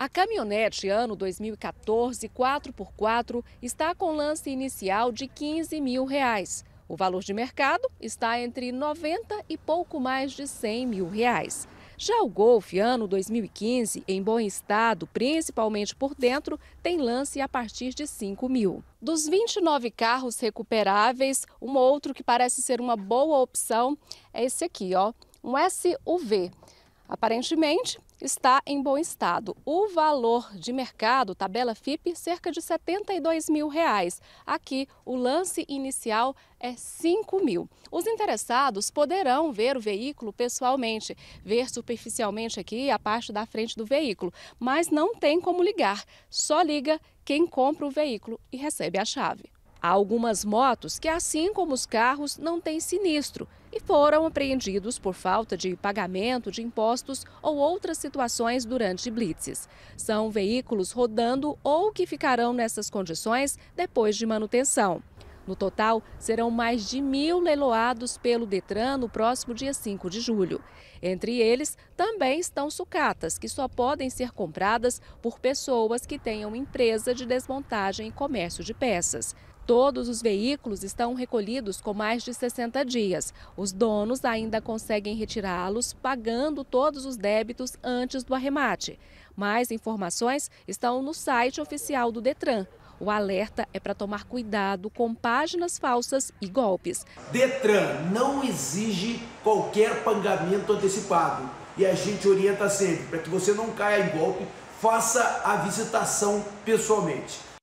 A caminhonete ano 2014 4x4 está com lance inicial de 15 mil reais. O valor de mercado está entre 90 e pouco mais de 100 mil reais. Já o Golf ano 2015, em bom estado, principalmente por dentro, tem lance a partir de 5 mil. Dos 29 carros recuperáveis, um outro que parece ser uma boa opção é esse aqui, ó, um SUV. Aparentemente, está em bom estado. O valor de mercado, tabela FIP, cerca de R$ 72 mil. Reais. Aqui, o lance inicial é 5 mil. Os interessados poderão ver o veículo pessoalmente, ver superficialmente aqui a parte da frente do veículo, mas não tem como ligar. Só liga quem compra o veículo e recebe a chave. Há algumas motos que, assim como os carros, não têm sinistro e foram apreendidos por falta de pagamento de impostos ou outras situações durante blitzes. São veículos rodando ou que ficarão nessas condições depois de manutenção. No total, serão mais de mil leiloados pelo Detran no próximo dia 5 de julho. Entre eles, também estão sucatas, que só podem ser compradas por pessoas que tenham empresa de desmontagem e comércio de peças. Todos os veículos estão recolhidos com mais de 60 dias. Os donos ainda conseguem retirá-los, pagando todos os débitos antes do arremate. Mais informações estão no site oficial do Detran. O alerta é para tomar cuidado com páginas falsas e golpes. Detran não exige qualquer pagamento antecipado. E a gente orienta sempre para que você não caia em golpe, faça a visitação pessoalmente.